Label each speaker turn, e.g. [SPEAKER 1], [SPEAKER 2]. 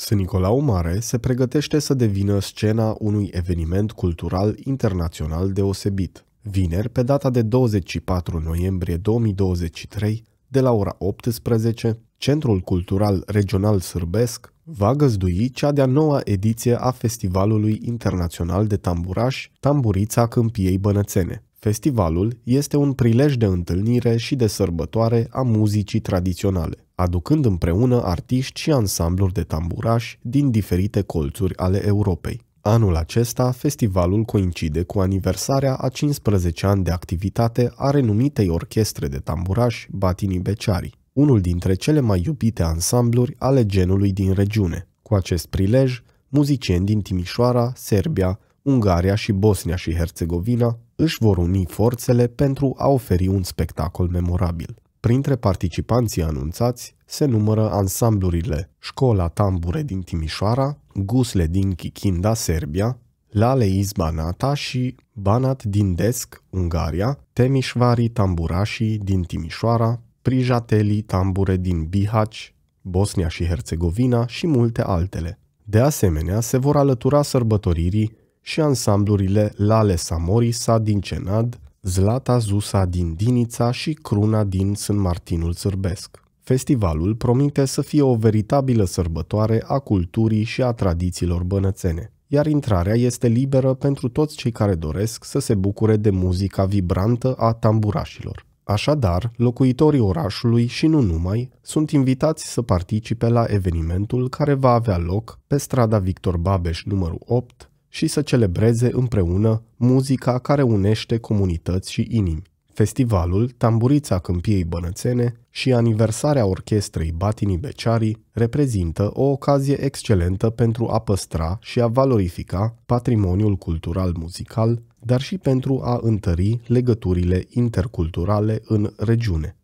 [SPEAKER 1] S. Nicolau Mare se pregătește să devină scena unui eveniment cultural internațional deosebit. Vineri, pe data de 24 noiembrie 2023, de la ora 18, Centrul Cultural Regional Sârbesc va găzdui cea de-a noua ediție a Festivalului Internațional de Tamburaș Tamburița Câmpiei Bănățene. Festivalul este un prilej de întâlnire și de sărbătoare a muzicii tradiționale aducând împreună artiști și ansambluri de tamburași din diferite colțuri ale Europei. Anul acesta, festivalul coincide cu aniversarea a 15 ani de activitate a renumitei orchestre de tamburași Batini Beciari, unul dintre cele mai iubite ansambluri ale genului din regiune. Cu acest prilej, muzicieni din Timișoara, Serbia, Ungaria și Bosnia și Herțegovina își vor uni forțele pentru a oferi un spectacol memorabil. Printre participanții anunțați se numără ansamblurile Școala Tambure din Timișoara, Gusle din Chichinda, Serbia, Lale Izbanata și Banat din Desc, Ungaria, Temișvari Tamburașii din Timișoara, Prijatelii Tambure din Bihaci, Bosnia și Herțegovina și multe altele. De asemenea, se vor alătura sărbătoririi și ansamblurile Lale Samorisa din Cenad, Zlata Zusa din Dinița și Cruna din San Martinul Sârbesc. Festivalul promite să fie o veritabilă sărbătoare a culturii și a tradițiilor bănățene, iar intrarea este liberă pentru toți cei care doresc să se bucure de muzica vibrantă a tamburașilor. Așadar, locuitorii orașului și nu numai sunt invitați să participe la evenimentul care va avea loc pe strada Victor Babeș numărul 8 și să celebreze împreună muzica care unește comunități și inimi. Festivalul Tamburița Câmpiei Bănățene și aniversarea orchestrei Batinii Becearii reprezintă o ocazie excelentă pentru a păstra și a valorifica patrimoniul cultural muzical, dar și pentru a întări legăturile interculturale în regiune.